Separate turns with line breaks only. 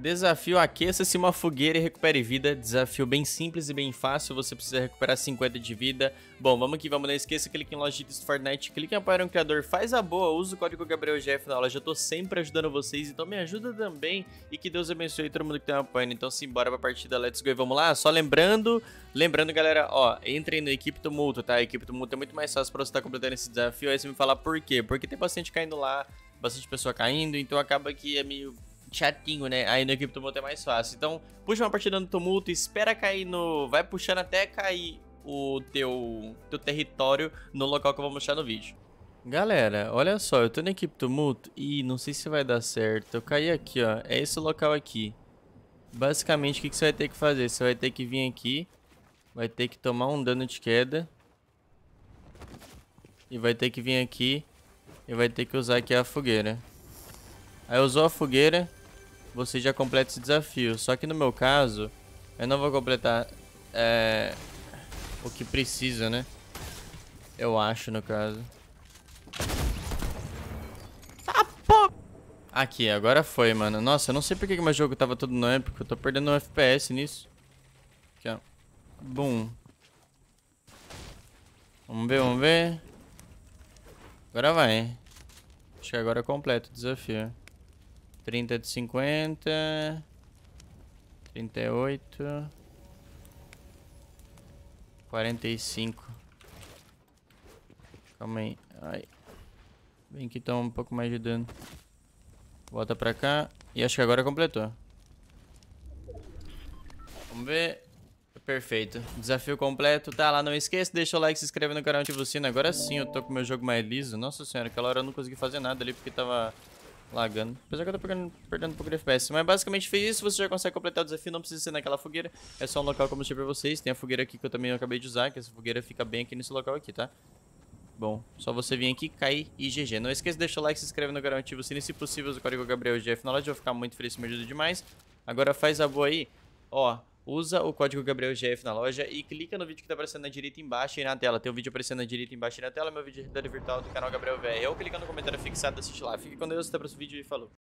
Desafio aqueça-se uma fogueira e recupere vida. Desafio bem simples e bem fácil. Você precisa recuperar 50 de vida. Bom, vamos aqui, vamos lá. Esqueça, clique em loja de Fortnite, clique em apoiar um criador, faz a boa, usa o código GabrielGF na loja. Eu tô sempre ajudando vocês, então me ajuda também. E que Deus abençoe todo mundo que tem tá me apoiando. Então simbora pra partida, let's go e vamos lá. Só lembrando, lembrando galera, ó, entrem na Equipe Tumulto, tá? A Equipe Tumulto é muito mais fácil pra você estar tá completando esse desafio. Aí você me falar por quê? Porque tem bastante caindo lá, bastante pessoa caindo, então acaba que é meio chatinho, né? Aí no equipe tumulto é mais fácil. Então, puxa uma partida no tumulto, espera cair no. Vai puxando até cair o teu, teu território no local que eu vou mostrar no vídeo. Galera, olha só, eu tô na equipe tumulto e não sei se vai dar certo. Eu caí aqui, ó. É esse local aqui. Basicamente, o que, que você vai ter que fazer? Você vai ter que vir aqui. Vai ter que tomar um dano de queda. E vai ter que vir aqui. E vai ter que usar aqui a fogueira. Aí usou a fogueira você já completa esse desafio. Só que no meu caso, eu não vou completar é, o que precisa, né? Eu acho, no caso. Ah, Aqui, agora foi, mano. Nossa, eu não sei porque que meu jogo tava todo no épico. Eu tô perdendo um FPS nisso. Aqui, ó. Boom. Vamos ver, vamos ver. Agora vai, hein? Acho que agora é completo o desafio. Trinta de cinquenta, trinta e oito, quarenta e cinco. Calma aí. Ai. Vem que toma um pouco mais de dano. Volta pra cá. E acho que agora completou. Vamos ver. Perfeito. Desafio completo. Tá lá, não esqueça, deixa o like, se inscreve no canal, ativa o sino. Agora sim eu tô com o meu jogo mais liso. Nossa senhora, aquela hora eu não consegui fazer nada ali porque tava lagando. Apesar que eu tô perdendo, perdendo um pouco de FPS. Mas basicamente fez isso, você já consegue completar o desafio, não precisa ser naquela fogueira. É só um local como eu mostrei pra vocês. Tem a fogueira aqui que eu também acabei de usar, que essa fogueira fica bem aqui nesse local aqui, tá? Bom, só você vir aqui, cair e GG. Não esqueça de deixar o like, se inscreve no canal, ativa o sininho, se possível, usa o código GabrielGF na loja. Eu vou ficar muito feliz, me ajuda demais. Agora faz a boa aí. Ó, usa o código GabrielGF na loja e clica no vídeo que está aparecendo na direita embaixo e na tela. Tem um vídeo aparecendo na direita embaixo e na tela, meu vídeo de é realidade virtual do canal Gabriel VR. Ou clica no comentário fixado, assiste lá. Fique com Deus, até o próximo vídeo e falou.